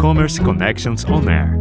Commerce Connections On Air.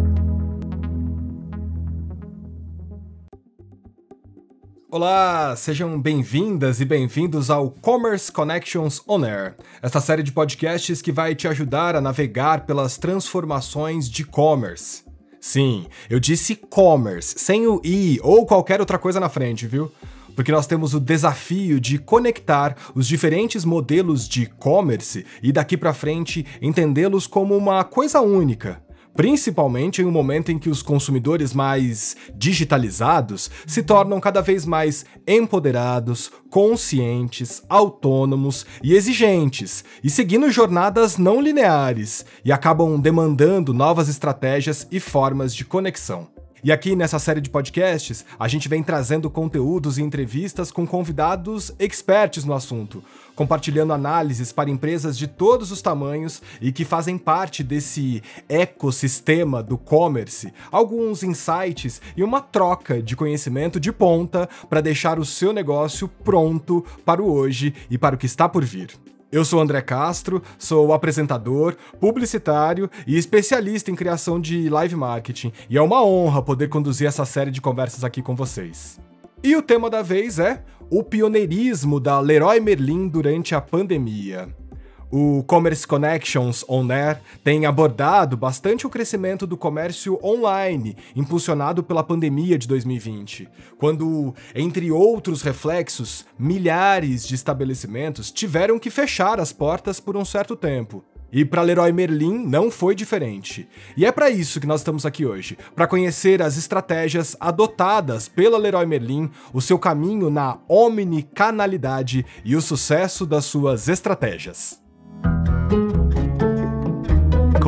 Olá, sejam bem-vindas e bem-vindos ao Commerce Connections On Air, esta série de podcasts que vai te ajudar a navegar pelas transformações de commerce. Sim, eu disse commerce, sem o i ou qualquer outra coisa na frente, viu? porque nós temos o desafio de conectar os diferentes modelos de e-commerce e daqui para frente entendê-los como uma coisa única, principalmente em um momento em que os consumidores mais digitalizados se tornam cada vez mais empoderados, conscientes, autônomos e exigentes, e seguindo jornadas não lineares, e acabam demandando novas estratégias e formas de conexão. E aqui nessa série de podcasts, a gente vem trazendo conteúdos e entrevistas com convidados expertos no assunto, compartilhando análises para empresas de todos os tamanhos e que fazem parte desse ecossistema do commerce, alguns insights e uma troca de conhecimento de ponta para deixar o seu negócio pronto para o hoje e para o que está por vir. Eu sou André Castro, sou apresentador, publicitário e especialista em criação de live marketing, e é uma honra poder conduzir essa série de conversas aqui com vocês. E o tema da vez é o pioneirismo da Leroy Merlin durante a pandemia. O Commerce Connections On Air tem abordado bastante o crescimento do comércio online, impulsionado pela pandemia de 2020, quando, entre outros reflexos, milhares de estabelecimentos tiveram que fechar as portas por um certo tempo. E para Leroy Merlin não foi diferente. E é para isso que nós estamos aqui hoje, para conhecer as estratégias adotadas pela Leroy Merlin, o seu caminho na omnicanalidade e o sucesso das suas estratégias.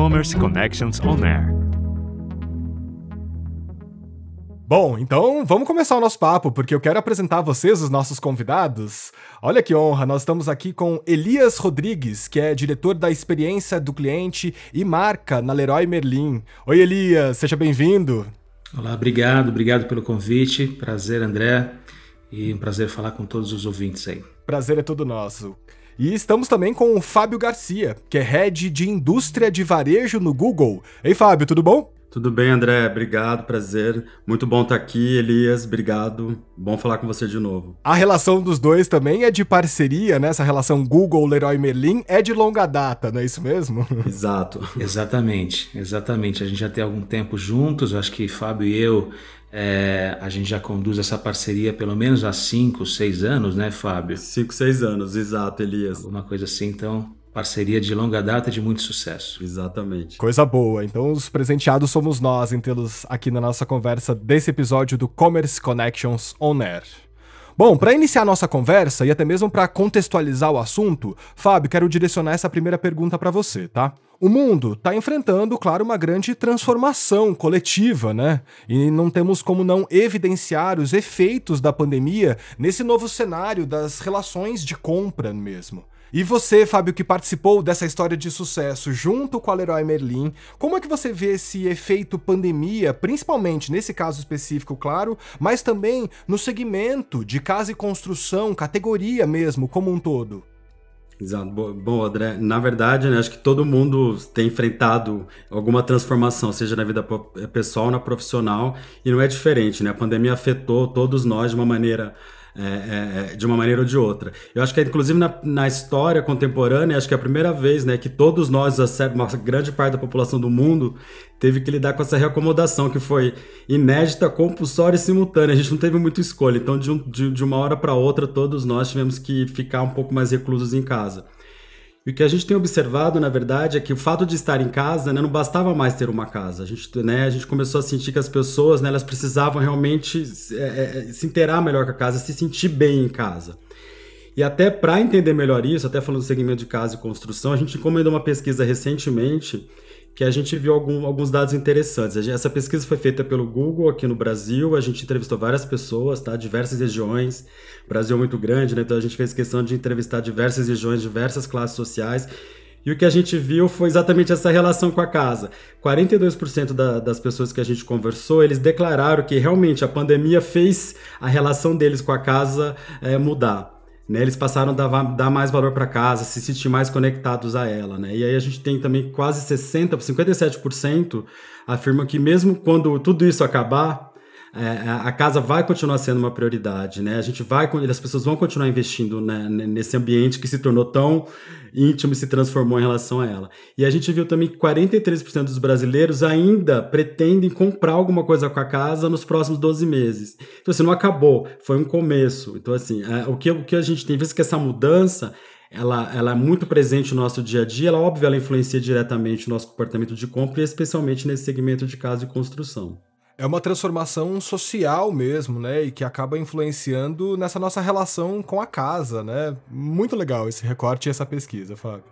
E-Commerce Connections On Air. Bom, então vamos começar o nosso papo, porque eu quero apresentar a vocês os nossos convidados. Olha que honra, nós estamos aqui com Elias Rodrigues, que é diretor da experiência do cliente e marca na Leroy Merlin. Oi, Elias, seja bem-vindo. Olá, obrigado, obrigado pelo convite. Prazer, André, e um prazer falar com todos os ouvintes aí. Prazer é todo nosso. E estamos também com o Fábio Garcia, que é head de indústria de varejo no Google. Ei, Fábio, tudo bom? Tudo bem, André? Obrigado, prazer. Muito bom estar aqui, Elias. Obrigado. Bom falar com você de novo. A relação dos dois também é de parceria, né? Essa relação Google, Leroy Merlin é de longa data, não é isso mesmo? Exato. exatamente, exatamente. A gente já tem algum tempo juntos. Eu acho que Fábio e eu é, a gente já conduz essa parceria pelo menos há 5, 6 anos, né, Fábio? 5, 6 anos, exato, Elias. Alguma coisa assim, então, parceria de longa data de muito sucesso. Exatamente. Coisa boa. Então, os presenteados somos nós em tê-los aqui na nossa conversa desse episódio do Commerce Connections On Air. Bom, para iniciar nossa conversa e até mesmo para contextualizar o assunto, Fábio, quero direcionar essa primeira pergunta para você, tá? O mundo está enfrentando, claro, uma grande transformação coletiva, né? E não temos como não evidenciar os efeitos da pandemia nesse novo cenário das relações de compra mesmo. E você, Fábio, que participou dessa história de sucesso junto com a Leroy Merlin, como é que você vê esse efeito pandemia, principalmente nesse caso específico, claro, mas também no segmento de casa e construção, categoria mesmo, como um todo? Exato. Bom, André, na verdade, né, acho que todo mundo tem enfrentado alguma transformação, seja na vida pessoal, na profissional, e não é diferente, né? A pandemia afetou todos nós de uma maneira é, é, é, de uma maneira ou de outra. Eu acho que, inclusive, na, na, história contemporânea, acho que é a primeira vez né, que todos nós, uma grande parte da população do mundo, teve que lidar com essa reacomodação que foi inédita, compulsória e simultânea. A gente não teve muita escolha. Então, de, um, de, de uma hora para outra, todos nós tivemos que ficar um pouco mais reclusos em casa. E o que a gente tem observado, na verdade, é que o fato de estar em casa né, não bastava mais ter uma casa. A gente, né, a gente começou a sentir que as pessoas né, elas precisavam realmente é, é, é, se interar melhor com a casa, se sentir bem em casa. E até para entender melhor isso, até falando do segmento de casa e construção, a gente encomendou uma pesquisa recentemente que a gente viu algum, alguns dados interessantes. Essa pesquisa foi feita pelo Google aqui no Brasil, a gente entrevistou várias pessoas, tá? Diversas regiões. O Brasil é muito grande, né? Então a gente fez questão de entrevistar diversas regiões, diversas classes sociais. E o que a gente viu foi exatamente essa relação com a casa. 42% da, das pessoas que a gente conversou, eles declararam que realmente a pandemia fez a relação deles com a casa é, mudar. Né, eles passaram a dar, dar mais valor para casa, se sentir mais conectados a ela, né? E aí a gente tem também quase 60, 57% afirmam que mesmo quando tudo isso acabar, é, é, a casa vai continuar sendo uma prioridade, né? A gente vai, as pessoas vão continuar investindo né, nesse ambiente que se tornou tão íntimo e se transformou em relação a ela. E a gente viu também que 43% dos brasileiros ainda pretendem comprar alguma coisa com a casa nos próximos 12 meses. Então, assim, não acabou, foi um começo. Então, assim, é, o, que, o que a gente tem visto é que essa mudança ela, ela é muito presente no nosso dia a dia, ela, óbvio, ela influencia diretamente o nosso comportamento de compra, especialmente nesse segmento de casa e construção é uma transformação social mesmo, né? E que acaba influenciando nessa nossa relação com a casa, né? Muito legal esse recorte e essa pesquisa, Fábio.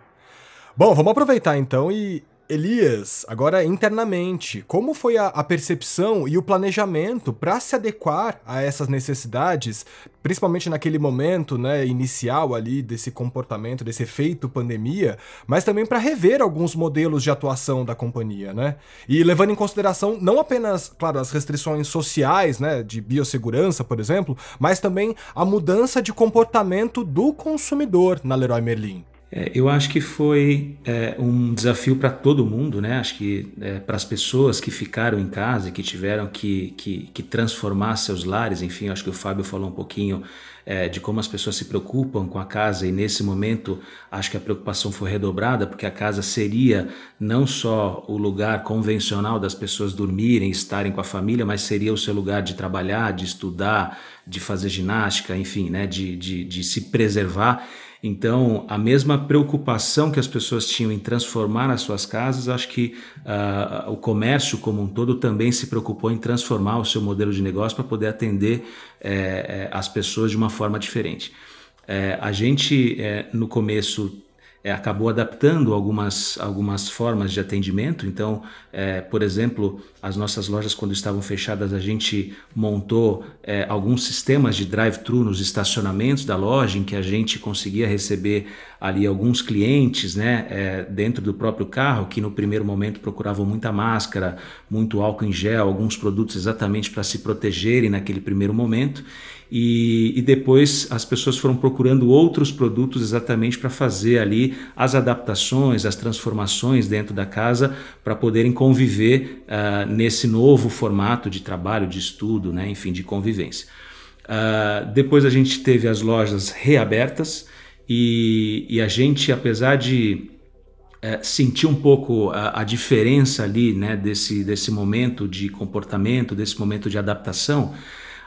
Bom, vamos aproveitar então e Elias, agora internamente, como foi a, a percepção e o planejamento para se adequar a essas necessidades, principalmente naquele momento né, inicial ali desse comportamento, desse efeito pandemia, mas também para rever alguns modelos de atuação da companhia, né? E levando em consideração não apenas, claro, as restrições sociais, né, de biossegurança, por exemplo, mas também a mudança de comportamento do consumidor na Leroy Merlin. É, eu acho que foi é, um desafio para todo mundo, né? Acho que é, para as pessoas que ficaram em casa e que tiveram que, que, que, transformar seus lares, enfim, acho que o Fábio falou um pouquinho é, de como as pessoas se preocupam com a casa e nesse momento acho que a preocupação foi redobrada porque a casa seria não só o lugar convencional das pessoas dormirem, estarem com a família, mas seria o seu lugar de trabalhar, de estudar, de fazer ginástica, enfim, né? de, de, de se preservar. Então, a mesma preocupação que as pessoas tinham em transformar as suas casas, acho que uh, o comércio como um todo também se preocupou em transformar o seu modelo de negócio para poder atender eh, eh, as pessoas de uma forma diferente. Eh, a gente, no começo, é, acabou adaptando algumas, algumas formas de atendimento. Então, é, por exemplo, as nossas lojas, quando estavam fechadas, a gente montou é, alguns sistemas de drive-thru nos estacionamentos da loja, em que a gente conseguia receber ali alguns clientes né, é, dentro do próprio carro, que no primeiro momento procuravam muita máscara, muito álcool em gel, alguns produtos exatamente para se protegerem naquele primeiro momento. E, e depois as pessoas foram procurando outros produtos exatamente para fazer ali as adaptações, as transformações dentro da casa para poderem conviver uh, nesse novo formato de trabalho, de estudo, né? enfim, de convivência. Uh, depois a gente teve as lojas reabertas e, e a gente, apesar de é, sentir um pouco a, a, diferença ali, né, desse, desse momento de comportamento, desse momento de adaptação,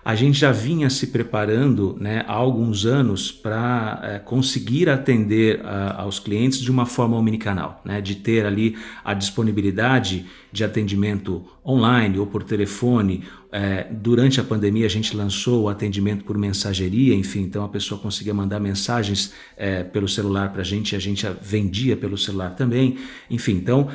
a gente já vinha se preparando né, há alguns anos para é, eh, conseguir atender a, ah, aos clientes de uma forma omnicanal, né, de ter ali a disponibilidade de atendimento online ou por telefone. É, durante a pandemia, a gente lançou o atendimento por mensageria, enfim, então a pessoa conseguia mandar mensagens é, pelo celular para a gente e a gente vendia pelo celular também. Enfim, então,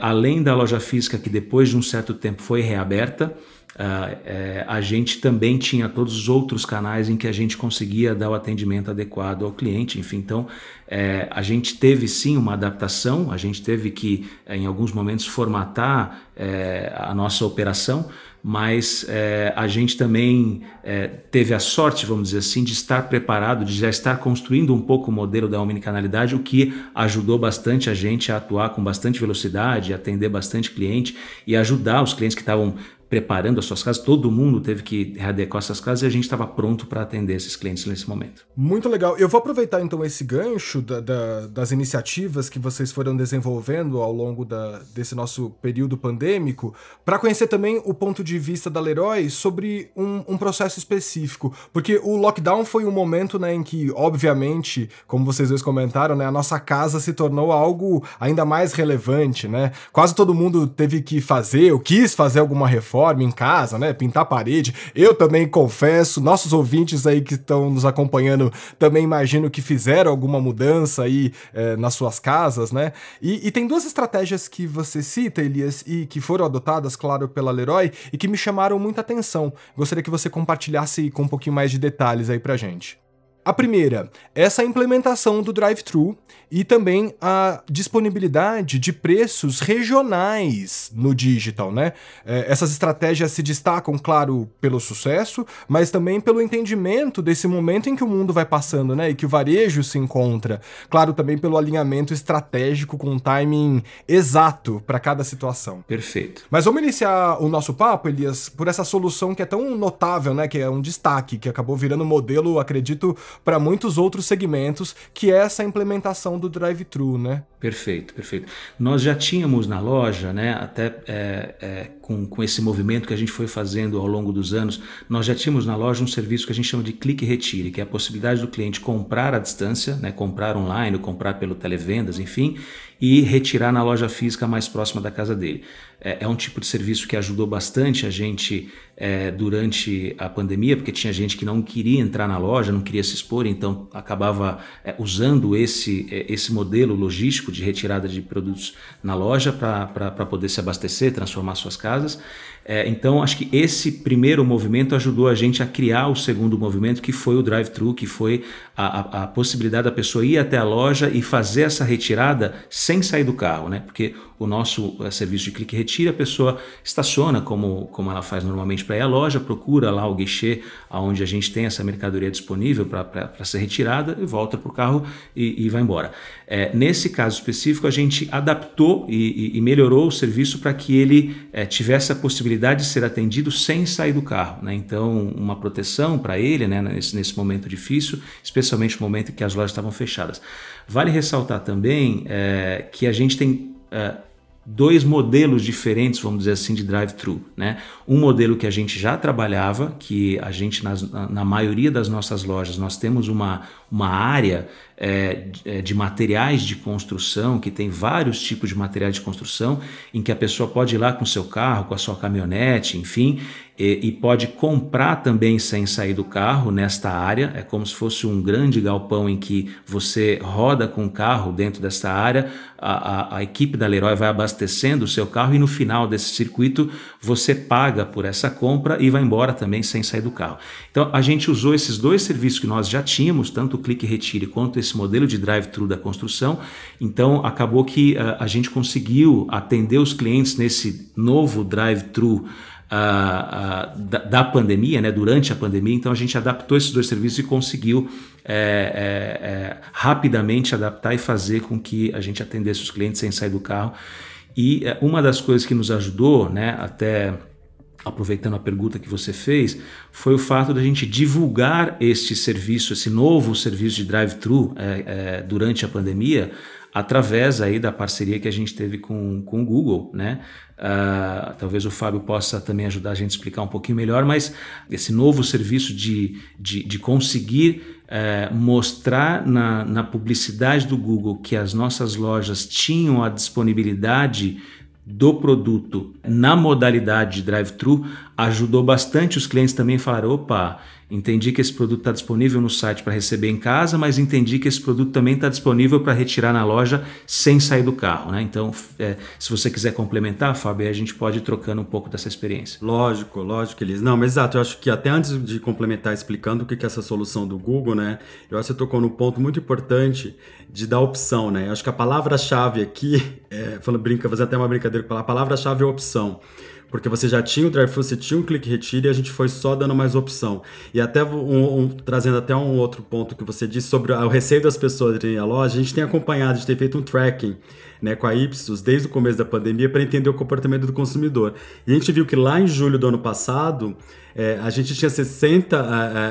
além da loja física, que depois de um certo tempo foi reaberta, ah, é, a gente também tinha todos os outros canais em que a gente conseguia dar o atendimento adequado ao cliente, enfim, então é, a gente teve sim uma adaptação, a gente teve que é, em alguns momentos formatar é, a nossa operação, mas é, a gente também é, teve a sorte, vamos dizer assim, de estar preparado, de já estar construindo um pouco o modelo da omnicanalidade, o que ajudou bastante a gente a atuar com bastante velocidade, atender bastante cliente e ajudar os clientes que estavam preparando as suas casas, todo mundo teve que readequar suas casas e a gente estava pronto para atender esses clientes nesse momento. Muito legal. Eu vou aproveitar então esse gancho da, da, das iniciativas que vocês foram desenvolvendo ao longo da, desse nosso período pandêmico para conhecer também o ponto de vista da Leroy sobre um, um, processo específico, porque o lockdown foi um momento né, em que, obviamente, como vocês dois comentaram, né, a nossa casa se tornou algo ainda mais relevante, né? Quase todo mundo teve que fazer, ou quis fazer alguma reforma uniforme em casa, né? Pintar a parede. Eu também confesso, nossos ouvintes aí que estão nos acompanhando também imagino que fizeram alguma mudança aí é, nas suas casas, né? E, e, tem duas estratégias que você cita, Elias, e que foram adotadas, claro, pela Leroy e que me chamaram muita atenção. Gostaria que você compartilhasse com um pouquinho mais de detalhes aí pra gente. A primeira, essa implementação do drive-thru e também a disponibilidade de preços regionais no digital, né? É, essas estratégias se destacam, claro, pelo sucesso, mas também pelo entendimento desse momento em que o mundo vai passando, né? E que o varejo se encontra. Claro, também pelo alinhamento estratégico com um timing exato para cada situação. Perfeito. Mas vamos iniciar o nosso papo, Elias, por essa solução que é tão notável, né? Que é um destaque, que acabou virando modelo, acredito para muitos outros segmentos, que é essa implementação do drive-thru, né? Perfeito, perfeito. Nós já tínhamos na loja, né, até é, é, com, com esse movimento que a gente foi fazendo ao longo dos anos, nós já tínhamos na loja um serviço que a gente chama de clique e retire, que é a possibilidade do cliente comprar à distância, né, comprar online, comprar pelo televendas, enfim, e retirar na loja física mais próxima da casa dele. É, é, um tipo de serviço que ajudou bastante a gente é, durante a pandemia, porque tinha gente que não queria entrar na loja, não queria se expor, então acabava é, usando esse, é, esse modelo logístico de retirada de produtos na loja para poder se abastecer, transformar suas casas. É, então, acho que esse primeiro movimento ajudou a gente a criar o segundo movimento, que foi o drive-thru, que foi a, a, a, possibilidade da pessoa ir até a loja e fazer essa retirada sem sair do carro, né? Porque o nosso eh, serviço de clique retira, a pessoa estaciona, como, como ela faz normalmente para ir à loja, procura lá o guichê onde a gente tem essa mercadoria disponível para ser retirada e volta para o carro e, e, vai embora. É, nesse caso específico, a gente adaptou e, e, e melhorou o serviço para que ele é, tivesse a possibilidade possibilidade de ser atendido sem sair do carro. Né? Então, uma proteção para ele né, nesse, nesse, momento difícil, especialmente no momento em que as lojas estavam fechadas. Vale ressaltar também é, que a gente tem. É, dois modelos diferentes, vamos dizer assim, de drive-thru. Né? Um modelo que a gente já trabalhava, que a gente, nas, na maioria das nossas lojas, nós temos uma, uma área é, é, de materiais de construção, que tem vários tipos de materiais de construção, em que a pessoa pode ir lá com seu carro, com a sua caminhonete, enfim, e, e, pode comprar também sem sair do carro nesta área. É como se fosse um grande galpão em que você roda com o carro dentro desta área. A, a, a equipe da Leroy vai abastecendo o seu carro e no final desse circuito você paga por essa compra e vai embora também sem sair do carro. Então a gente usou esses dois serviços que nós já tínhamos, tanto o Clique Retire quanto esse modelo de drive-thru da construção. Então acabou que a, eh, a gente conseguiu atender os clientes nesse novo drive-thru a, a, da, da, pandemia, né, durante a pandemia, então a gente adaptou esses dois serviços e conseguiu é, é, é, rapidamente adaptar e fazer com que a gente atendesse os clientes sem sair do carro. E é, uma das coisas que nos ajudou, né, até aproveitando a pergunta que você fez, foi o fato da gente divulgar este serviço, esse novo serviço de drive-thru é, é, durante a pandemia, através aí da parceria que a gente teve com, com o Google, né? Uh, talvez o Fábio possa também ajudar a gente a explicar um pouquinho melhor, mas esse novo serviço de, de, de conseguir uh, mostrar na, na publicidade do Google que as nossas lojas tinham a disponibilidade do produto na modalidade drive-thru ajudou bastante os clientes também a falar: opa, entendi que esse produto está disponível no site para receber em casa, mas entendi que esse produto também está disponível para retirar na loja sem sair do carro. Né? Então, é, se você quiser complementar, Fábio, a gente pode ir trocando um pouco dessa experiência. Lógico, lógico, Elis. Não, mas exato, eu acho que até antes de complementar explicando o que é essa solução do Google, né? Eu acho que você tocou num ponto muito importante de dar opção, né? Eu acho que a palavra-chave aqui, é, falando, brinca, fazendo até uma brincadeira, a palavra-chave é opção porque você já tinha o drive-thru, você tinha um clique retire e a gente foi só dando mais opção. E até um, um, trazendo até um outro ponto que você disse sobre o receio das pessoas ir à loja, a gente tem acompanhado, a gente tem feito um tracking né, com a Ipsos desde o começo da pandemia para entender o comportamento do consumidor. E a gente viu que lá em julho do ano passado, é, a gente tinha 60,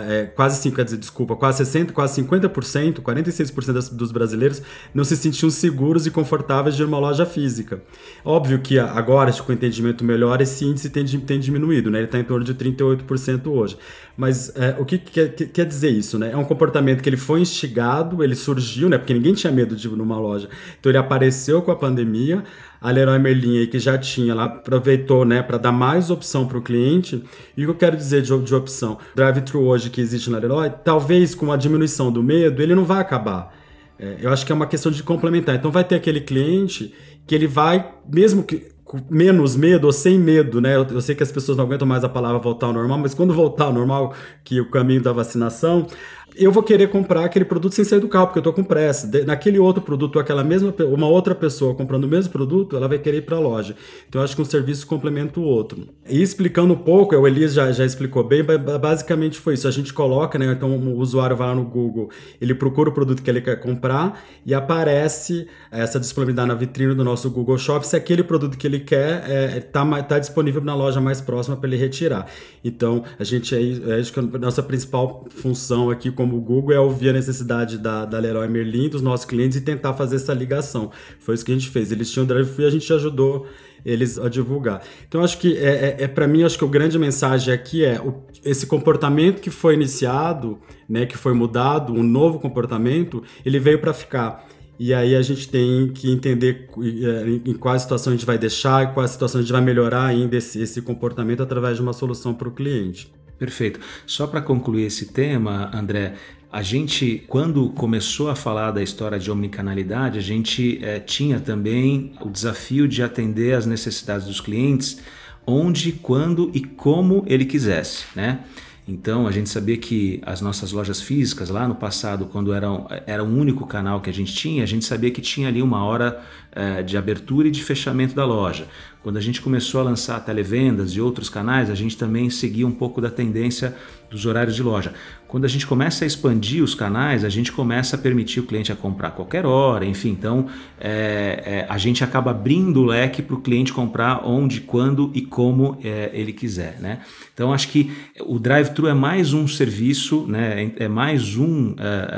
é, é, quase 50, desculpa, quase 60, quase 50%, 46% dos brasileiros não se sentiam seguros e confortáveis de uma loja física. Óbvio que agora, com o entendimento melhor, esse índice tem, tem diminuído, né? Ele está em torno de 38% hoje. Mas é, o que, que, que, quer dizer isso, né? É um comportamento que ele foi instigado, ele surgiu, né? Porque ninguém tinha medo de ir numa loja. Então ele apareceu com a pandemia, a Leroy Merlin aí, que já tinha, ela aproveitou, né, para dar mais opção para o cliente. E o que eu quero dizer de, de opção? Drive-thru hoje que existe na Leroy, talvez com a diminuição do medo, ele não vai acabar. É, eu acho que é uma questão de complementar. Então vai ter aquele cliente que ele vai, mesmo que menos medo ou sem medo, né? Eu, eu, sei que as pessoas não aguentam mais a palavra voltar ao normal, mas quando voltar ao normal, que o caminho da vacinação, eu vou querer comprar aquele produto sem sair do carro, porque eu tô com pressa. De, naquele outro produto, aquela mesma, uma outra pessoa comprando o mesmo produto, ela vai querer ir para a loja. Então, eu acho que um serviço complementa o outro. E explicando um pouco, o Elias já, já explicou bem, basicamente foi isso. A gente coloca, né? Então, o usuário vai lá no Google, ele procura o produto que ele quer comprar e aparece essa disponibilidade na vitrine do nosso Google Shop se aquele produto que ele quer está é, é tá, tá disponível na loja mais próxima para ele retirar. Então, a gente aí, é, acho é que a nossa principal função aqui como o Google é ouvir a necessidade da, da Leroy Merlin, dos nossos clientes e tentar fazer essa ligação. Foi isso que a gente fez. Eles tinham drive e a gente ajudou eles a divulgar. Então acho que é, é, é para mim acho que o grande mensagem aqui é o, esse comportamento que foi iniciado, né, que foi mudado, um novo comportamento, ele veio para ficar. E aí a gente tem que entender é, em quais situações a gente vai deixar, e quais situações a gente vai melhorar ainda esse, esse comportamento através de uma solução para o cliente. Perfeito. Só para concluir esse tema, André, a gente, quando começou a falar da história de omnicanalidade, a gente é, tinha também o desafio de atender às necessidades dos clientes onde, quando e como ele quisesse, né? Então a gente sabia que as nossas lojas físicas lá no passado, quando era, era o único canal que a gente tinha, a gente sabia que tinha ali uma hora eh, de abertura e de fechamento da loja. Quando a gente começou a lançar televendas e outros canais, a gente também seguia um pouco da tendência dos horários de loja. Quando a gente começa a expandir os canais, a gente começa a permitir o cliente a comprar a qualquer hora, enfim, então é, é, a gente acaba abrindo o leque para o cliente comprar onde, quando e como é, ele quiser, né? Então acho que o drive-thru é mais um serviço, né? É mais um,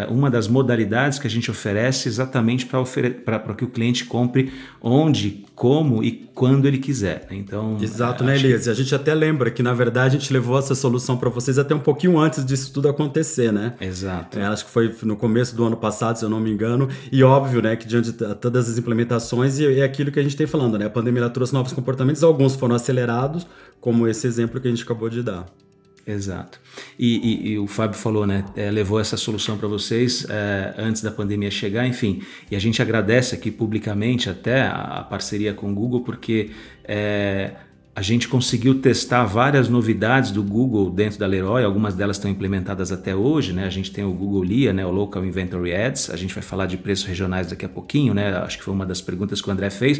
uma das modalidades que a gente oferece exatamente para que o cliente compre onde, como e quando ele quiser. Né? Então, Exato, é, né, Elias? Que... A gente até lembra que, na verdade, a gente levou essa solução para vocês até um pouquinho antes disso tudo acontecer, né? Exato. É, acho que foi no começo do ano passado, se eu não me engano. E óbvio, né, que diante de todas as implementações, e é aquilo que a gente tem falando, né? A pandemia trouxe novos comportamentos, alguns foram acelerados, como esse exemplo que a gente acabou de dar. Exato. E, e, e, o Fábio falou, né? É, levou essa solução para vocês é, antes da pandemia chegar, enfim. E a gente agradece aqui publicamente até a, a parceria com o Google, porque é, a gente conseguiu testar várias novidades do Google dentro da Leroy, algumas delas estão implementadas até hoje, né? A gente tem o Google LIA, né? o Local Inventory Ads, a gente vai falar de preços regionais daqui a pouquinho, né? Acho que foi uma das perguntas que o André fez,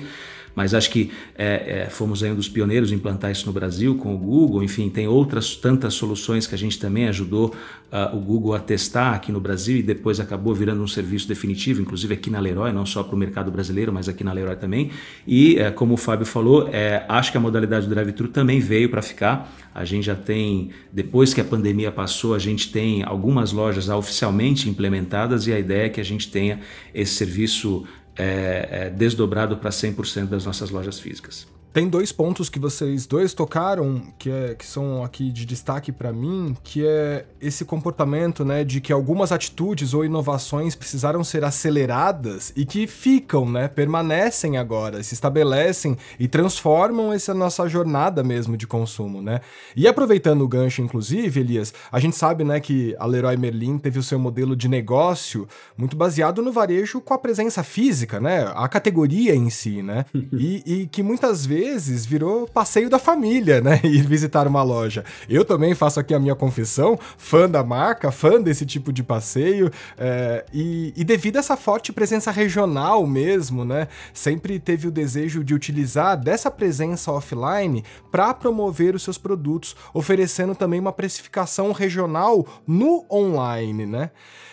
mas acho que é, é, fomos aí um dos pioneiros em implantar isso no Brasil com o Google, enfim, tem outras tantas soluções que a gente também ajudou uh, o Google a testar aqui no Brasil e depois acabou virando um serviço definitivo, inclusive aqui na Leroy, não só para o mercado brasileiro, mas aqui na Leroy também. E uh, como o Fábio falou, é, acho que a modalidade do drive-thru também veio para ficar. A gente já tem, depois que a pandemia passou, a gente tem algumas lojas oficialmente implementadas e a ideia é que a gente tenha esse serviço é, é desdobrado para 100% das nossas lojas físicas. Tem dois pontos que vocês dois tocaram, que, é, que são aqui de destaque para mim, que é esse comportamento, né, de que algumas atitudes ou inovações precisaram ser aceleradas e que ficam, né, permanecem agora, se estabelecem e transformam essa nossa jornada mesmo de consumo, né? E aproveitando o gancho, inclusive, Elias, a gente sabe, né, que a Leroy Merlin teve o seu modelo de negócio muito baseado no varejo com a presença física, né, a categoria em si, né? e, e que muitas vezes vezes virou passeio da família, né? Ir visitar uma loja. Eu também faço aqui a minha confissão, fã da marca, fã desse tipo de passeio, é, e, e devido a essa forte presença regional mesmo, né? Sempre teve o desejo de utilizar dessa presença offline para promover os seus produtos, oferecendo também uma precificação regional no online, né?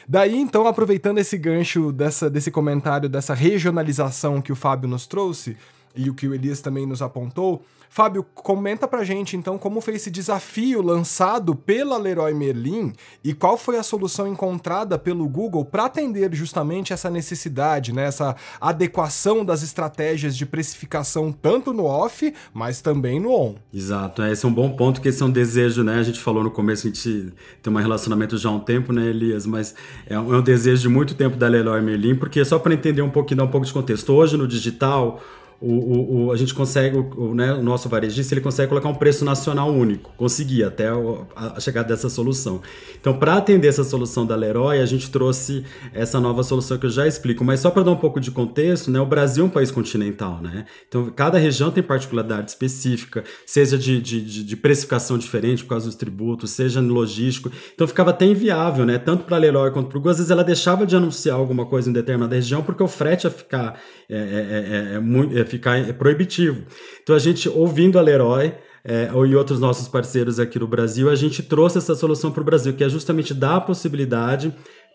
Daí, então, aproveitando esse gancho dessa, desse comentário, dessa regionalização que o Fábio nos trouxe, e o que o Elias também nos apontou. Fábio, comenta pra gente então como foi esse desafio lançado pela Leroy Merlin e qual foi a solução encontrada pelo Google para atender justamente essa necessidade, né? essa adequação das estratégias de precificação tanto no off, mas também no on. Exato, é, esse é um bom ponto, que esse é um desejo, né? A gente falou no começo, a gente tem um relacionamento já há um tempo, né, Elias? Mas é um, é desejo de muito tempo da Leroy Merlin, porque só para entender um pouquinho, dar um pouco de contexto. Hoje no digital, o, o, o, a gente consegue, o, né, o nosso varejista, ele consegue colocar um preço nacional único. Conseguia até a, a chegada dessa solução. Então, para atender essa solução da Leroy, a gente trouxe essa nova solução que eu já explico. Mas só para dar um pouco de contexto, né, o Brasil é um país continental, né? Então, cada região tem particularidade específica, seja de, de, de, de precificação diferente por causa dos tributos, seja no logístico. Então, ficava até inviável, né? Tanto para a Leroy quanto para o Google. Às vezes, ela deixava de anunciar alguma coisa em determinada região porque o frete ia ficar é, é, é, muito é, é, é, ficar é proibitivo. Então a gente, ouvindo a Leroy, é, ou e outros nossos parceiros aqui no Brasil, a gente trouxe essa solução para o Brasil, que é justamente dar a possibilidade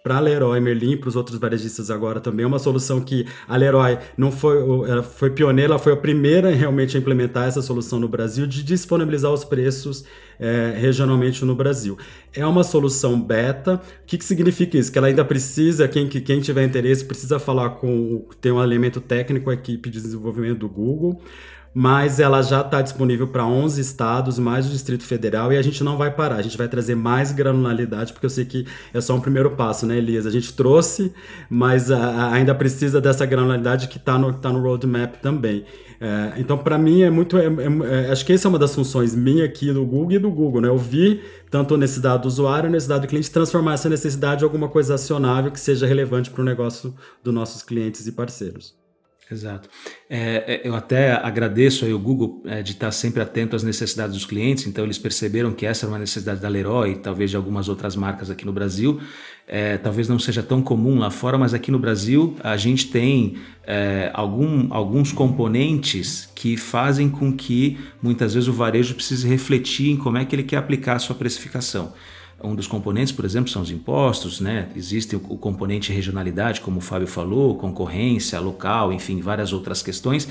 para a Leroy Merlin, para os outros varejistas agora também. É uma solução que a Leroy não foi, ela foi pioneira, ela foi a primeira realmente a implementar essa solução no Brasil de disponibilizar os preços é, regionalmente no Brasil. É uma solução beta. O que, que significa isso? Que ela ainda precisa, quem, quem tiver interesse, precisa falar com. Tem um elemento técnico, a equipe de desenvolvimento do Google mas ela já está disponível para 11 estados, mais o Distrito Federal, e a gente não vai parar, a gente vai trazer mais granularidade, porque eu sei que é só um primeiro passo, né, Elias? A gente trouxe, mas a, ah, a ah, ainda precisa dessa granularidade que está no, tá no roadmap também. É, então, para mim, é muito. É, é, é acho que essa é uma das funções minha aqui do Google e do Google, né? Eu vi tanto a necessidade do usuário, a necessidade do cliente, transformar essa necessidade em alguma coisa acionável que seja relevante para o negócio dos nossos clientes e parceiros. Exato. É, é, eu até agradeço aí o Google é, de estar sempre atento às necessidades dos clientes, então eles perceberam que essa era uma necessidade da Leroy, talvez de algumas outras marcas aqui no Brasil. É, talvez não seja tão comum lá fora, mas aqui no Brasil a gente tem é, algum, alguns componentes que fazem com que muitas vezes o varejo precise refletir em como é que ele quer aplicar a sua precificação. Um dos componentes, por exemplo, são os impostos, né? Existe o, componente regionalidade, como o Fábio falou, concorrência local, enfim, várias outras questões.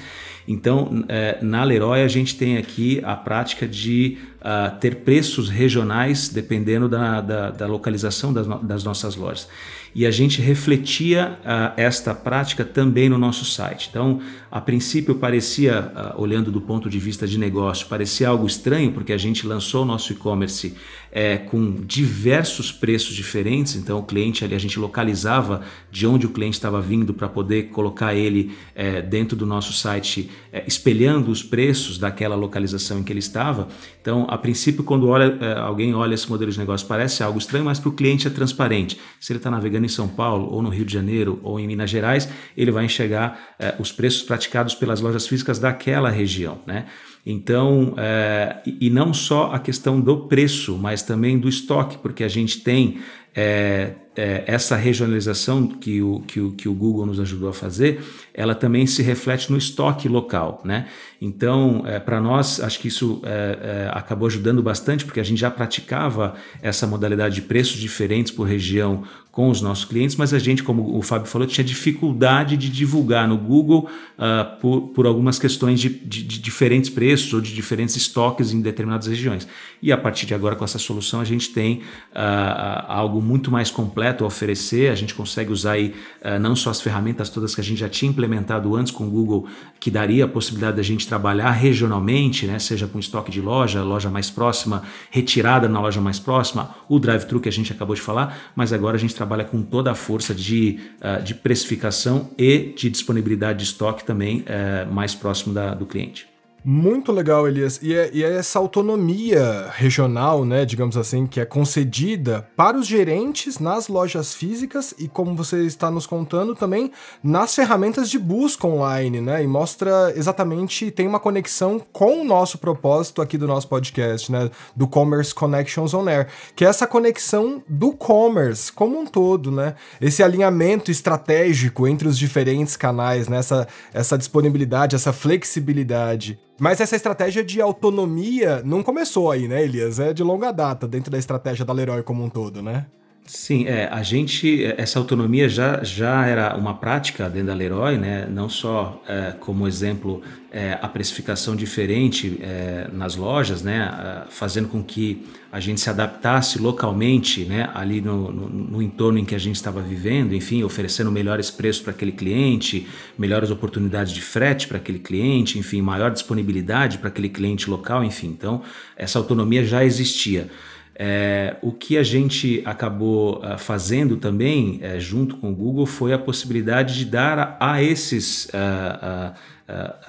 Então, é, na Leroy, a gente tem aqui a prática de ah, ter preços regionais dependendo da, da, da localização das, das, nossas lojas. E a gente refletia ah, esta prática também no nosso site. Então, a princípio parecia, ah, olhando do ponto de vista de negócio, parecia algo estranho, porque a gente lançou o nosso e-commerce é, com diversos preços diferentes. Então, o cliente ali a gente localizava de onde o cliente estava vindo para poder colocar ele é, dentro do nosso site, é, espelhando os preços daquela localização em que ele estava. Então, a princípio, quando olha, é, alguém olha esse modelo de negócio, parece algo estranho, mas para o cliente é transparente. Se ele está navegando em São Paulo, ou no Rio de Janeiro, ou em Minas Gerais, ele vai enxergar é, os preços praticados pelas lojas físicas daquela região. Né? Então, é, e não só a questão do preço, mas também do estoque, porque a gente tem é, é, essa regionalização que o, que, o, que o Google nos ajudou a fazer, ela também se reflete no estoque local. Né? Então, é, para nós, acho que isso é, é, acabou ajudando bastante, porque a gente já praticava essa modalidade de preços diferentes por região com os nossos clientes, mas a gente, como o Fábio falou, tinha dificuldade de divulgar no Google uh, por, por, algumas questões de, de, de, diferentes preços ou de diferentes estoques em determinadas regiões. E a partir de agora, com essa solução, a gente tem uh, algo muito mais completo a oferecer, a gente consegue usar aí, uh, não só as ferramentas todas que a gente já tinha implementado antes com o Google, que daria a possibilidade da gente trabalhar regionalmente, né, seja com estoque de loja, loja mais próxima, retirada na loja mais próxima, o drive-thru que a gente acabou de falar, mas agora a gente trabalha trabalha com toda a força de, eh, de precificação e de disponibilidade de estoque também eh, mais próximo da, do cliente. Muito legal, Elias. E é, e é, essa autonomia regional, né, digamos assim, que é concedida para os gerentes nas lojas físicas e, como você está nos contando, também nas ferramentas de busca online, né? E mostra exatamente, tem uma conexão com o nosso propósito aqui do nosso podcast, né? Do Commerce Connections On Air, que é essa conexão do commerce como um todo, né? Esse alinhamento estratégico entre os diferentes canais, né? Essa, essa disponibilidade, essa flexibilidade. Mas essa estratégia de autonomia não começou aí, né, Elias? É de longa data dentro da estratégia da Leroy como um todo, né? Sim, é, a gente, é, essa autonomia já, já era uma prática dentro da Leroy, né? não só é, como exemplo é, a precificação diferente é, nas lojas, né? fazendo com que a gente se adaptasse localmente né? ali no, no, no entorno em que a gente estava vivendo, enfim, oferecendo melhores preços para aquele cliente, melhores oportunidades de frete para aquele cliente, enfim, maior disponibilidade para aquele cliente local, enfim. Então, essa autonomia já existia. É, o que a gente acabou ah, fazendo também, é, junto com o Google, foi a possibilidade de dar a, a esses uh,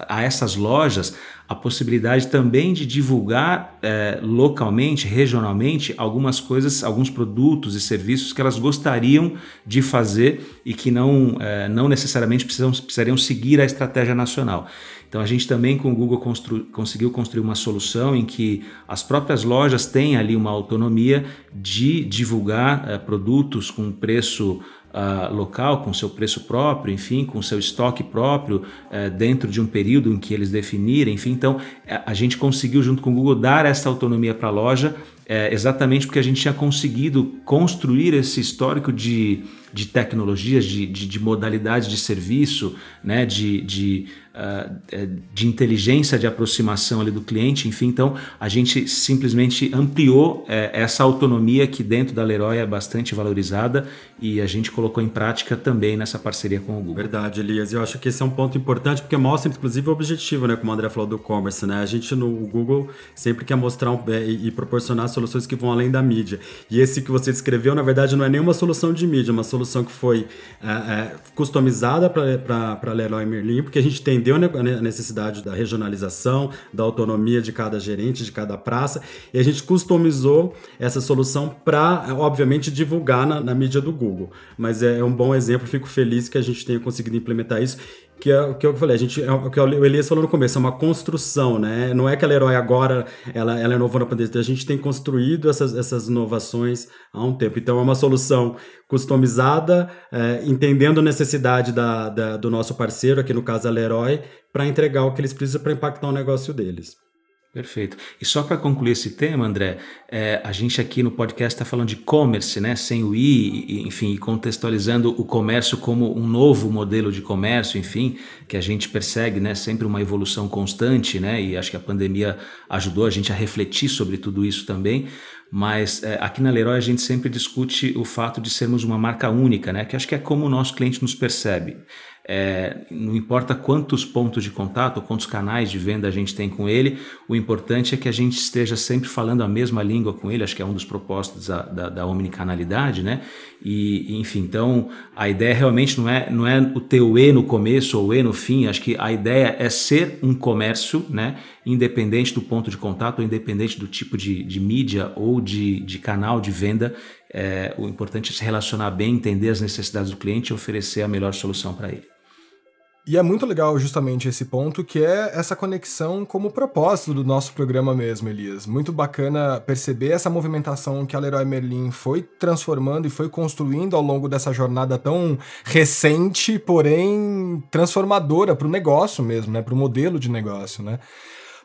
a essas lojas a possibilidade também de divulgar é, localmente, regionalmente, algumas coisas, alguns produtos e serviços que elas gostariam de fazer e que não, é, não necessariamente precisam, precisariam seguir a estratégia nacional. Então a gente também com o Google constru conseguiu construir uma solução em que as próprias lojas têm ali uma autonomia de divulgar é, produtos com preço uh, local, com seu preço próprio, enfim, com seu estoque próprio, uh, dentro de um período em que eles definirem, enfim. Então, eh, a gente conseguiu, junto com o Google, dar essa autonomia para a loja, uh, exatamente porque a gente tinha conseguido construir esse histórico de de tecnologias, de, de, de modalidades de serviço, né, de, de, uh, de inteligência de aproximação ali do cliente, enfim. Então, a gente simplesmente ampliou é, essa autonomia que dentro da Leroy é bastante valorizada e a gente colocou em prática também nessa parceria com o Google. Verdade, Elias. Eu acho que esse é um ponto importante porque mostra, inclusive, o objetivo, né, como o André falou, do commerce. Né? A gente no Google sempre quer mostrar um, é, e proporcionar soluções que vão além da mídia. E esse que você descreveu, na verdade, não é nenhuma solução de mídia, é uma solução solução que foi é, é customizada para Leroy Merlin, porque a gente entendeu a necessidade da regionalização, da autonomia de cada gerente, de cada praça, e a gente customizou essa solução para, obviamente, divulgar na, na mídia do Google. Mas é, é um bom exemplo, fico feliz que a gente tenha conseguido implementar isso que é, que eu falei, a gente, é o que o Elias falou no começo, é uma construção, né? Não é aquela herói agora, ela, ela é novo na pandemia. A gente tem construído essas, essas inovações há um tempo. Então, é uma solução customizada, é, entendendo a necessidade da, da, do nosso parceiro, aqui no caso a Leroy, para entregar o que eles precisam para impactar o negócio deles. Perfeito. E só para concluir esse tema, André, é, a gente aqui no podcast está falando de comércio, né? Sem o I, e, enfim, contextualizando o comércio como um novo modelo de comércio, enfim, que a gente persegue, né? Sempre uma evolução constante, né? E acho que a pandemia ajudou a gente a refletir sobre tudo isso também. Mas é, aqui na Leroy a gente sempre discute o fato de sermos uma marca única, né? Que acho que é como o nosso cliente nos percebe. É, não importa quantos pontos de contato, quantos canais de venda a gente tem com ele, o importante é que a gente esteja sempre falando a mesma língua com ele, acho que é um dos propósitos da, da, da omnicanalidade, né? E, enfim, então a ideia realmente não é, não é o teu E no começo ou E no fim, acho que a ideia é ser um comércio, né? Independente do ponto de contato, independente do tipo de, de mídia ou de, de canal de venda, é, o importante é se relacionar bem, entender as necessidades do cliente e oferecer a melhor solução para ele. E é muito legal justamente esse ponto, que é essa conexão como propósito do nosso programa mesmo, Elias. Muito bacana perceber essa movimentação que a Leroy Merlin foi transformando e foi construindo ao longo dessa jornada tão recente, porém transformadora para o negócio mesmo, né? Para o modelo de negócio, né?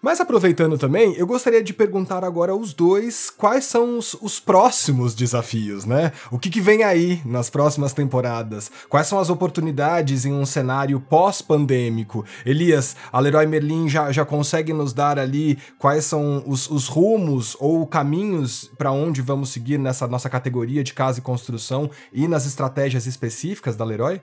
Mas aproveitando também, eu gostaria de perguntar agora aos dois quais são os, os próximos desafios, né? O que, que vem aí nas próximas temporadas? Quais são as oportunidades em um cenário pós-pandêmico? Elias, a Leroy Merlin já, já consegue nos dar ali quais são os, os rumos ou caminhos para onde vamos seguir nessa nossa categoria de casa e construção e nas estratégias específicas da Leroy?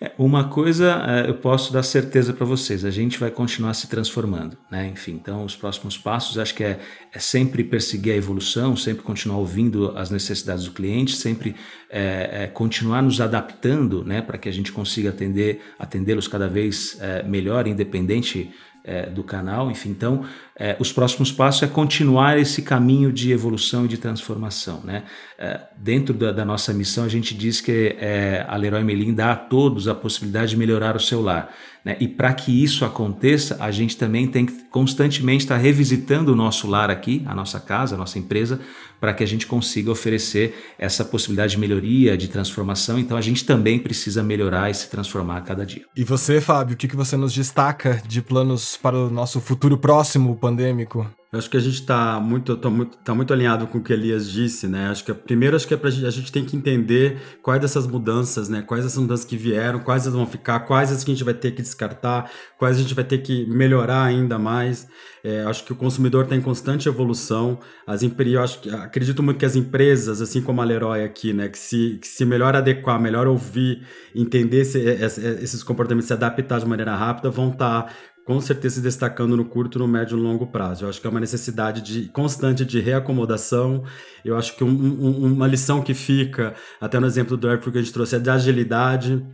É, uma coisa é, eu posso dar certeza para vocês: a gente vai continuar se transformando, né? enfim. Então, os próximos passos acho que é, é sempre perseguir a evolução, sempre continuar ouvindo as necessidades do cliente, sempre é, é, continuar nos adaptando, né, para que a gente consiga atender atendê-los cada vez é, melhor, independente é, do canal, enfim. Então, é, os próximos passos é continuar esse caminho de evolução e de transformação. Né? É, dentro da, da, nossa missão, a gente diz que é, a Leroy Merlin dá a todos a possibilidade de melhorar o seu lar. Né? E para que isso aconteça, a gente também tem que constantemente estar tá revisitando o nosso lar aqui, a nossa casa, a nossa empresa, para que a gente consiga oferecer essa possibilidade de melhoria, de transformação. Então a gente também precisa melhorar e se transformar a cada dia. E você, Fábio, o que, que você nos destaca de planos para o nosso futuro próximo, pandêmico? Eu acho que a gente está muito, muito, tá muito alinhado com o que Elias disse, né? Acho que é, primeiro acho que é pra, a gente tem que entender quais dessas mudanças, né? Quais essas mudanças que vieram, quais vão ficar, quais as que a gente vai ter que descartar, quais a gente vai ter que melhorar ainda mais. É, acho que o consumidor está em constante evolução. As eu acho que, acredito muito que as empresas, assim como a Leroy aqui, né? Que se, que se melhor adequar, melhor ouvir, entender esse, é, é, esses comportamentos, se adaptar de maneira rápida, vão estar tá com certeza se destacando no curto, no médio e no longo prazo. Eu acho que é uma necessidade de, constante de reacomodação. Eu acho que um, um, uma lição que fica, até no exemplo do Airflow que a gente trouxe, é de agilidade.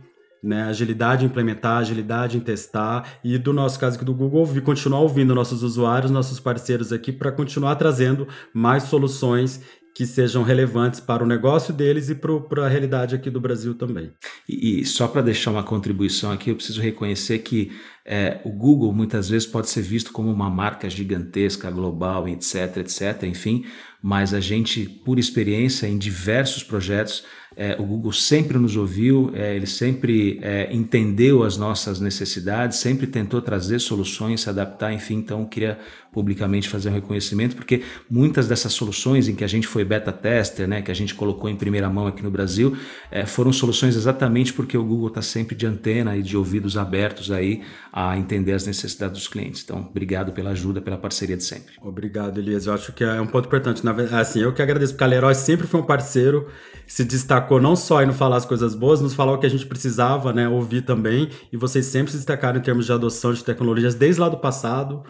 Né, agilidade em implementar, agilidade em testar e do nosso caso aqui do Google, ouvir, continuar ouvindo nossos usuários, nossos parceiros aqui para continuar trazendo mais soluções que sejam relevantes para o negócio deles e para a realidade aqui do Brasil também. E, e só para deixar uma contribuição aqui, eu preciso reconhecer que é, o Google muitas vezes pode ser visto como uma marca gigantesca, global, etc, etc, enfim, mas a gente, por experiência, em diversos projetos, é, o Google sempre nos ouviu, é, ele sempre é, entendeu as nossas necessidades, sempre tentou trazer soluções, se adaptar, enfim, então eu queria publicamente fazer um reconhecimento, porque muitas dessas soluções em que a gente foi beta tester, né, que a gente colocou em primeira mão aqui no Brasil, é, foram soluções exatamente porque o Google está sempre de antena e de ouvidos abertos aí a entender as necessidades dos clientes. Então, obrigado pela ajuda, pela parceria de sempre. Obrigado, Elias. Eu acho que é um ponto importante. Na, assim, eu que agradeço, porque a Leroy sempre foi um parceiro, se destacou não só em não falar as coisas boas, nos falar o que a gente precisava né, ouvir também, e vocês sempre se destacaram em termos de adoção de tecnologias desde lá do passado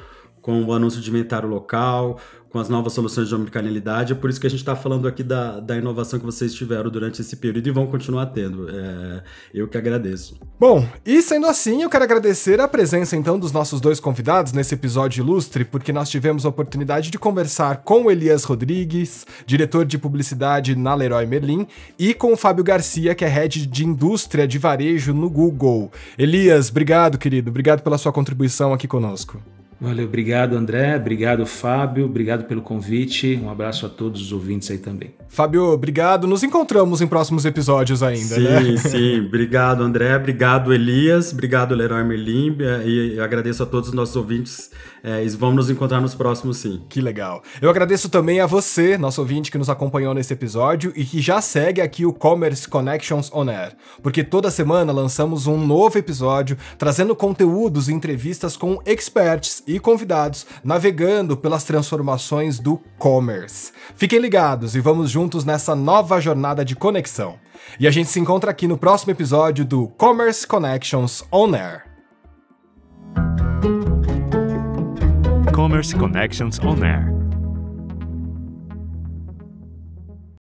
com o anúncio de inventário local, com as novas soluções de omnicanalidade. É por isso que a gente está falando aqui da, da inovação que vocês tiveram durante esse período e vão continuar tendo. É, eu que agradeço. Bom, e sendo assim, eu quero agradecer a presença então dos nossos dois convidados nesse episódio ilustre, porque nós tivemos a oportunidade de conversar com Elias Rodrigues, diretor de publicidade na Leroy Merlin, e com o Fábio Garcia, que é head de indústria de varejo no Google. Elias, obrigado, querido. Obrigado pela sua contribuição aqui conosco. Valeu, obrigado André, obrigado Fábio, obrigado pelo convite. Um abraço a todos os ouvintes aí também. Fábio, obrigado. Nos encontramos em próximos episódios ainda, sim, né? Sim, sim. Obrigado André, obrigado Elias, obrigado Leroy Merlim e agradeço a todos os nossos ouvintes. É, vamos nos encontrar nos próximos, sim. Que legal. Eu agradeço também a você, nosso ouvinte que nos acompanhou nesse episódio e que já segue aqui o Commerce Connections On Air, porque toda semana lançamos um novo episódio trazendo conteúdos e entrevistas com experts e convidados navegando pelas transformações do commerce. Fiquem ligados e vamos juntos nessa nova jornada de conexão. E a gente se encontra aqui no próximo episódio do Commerce Connections On Air. Commerce Connections On Air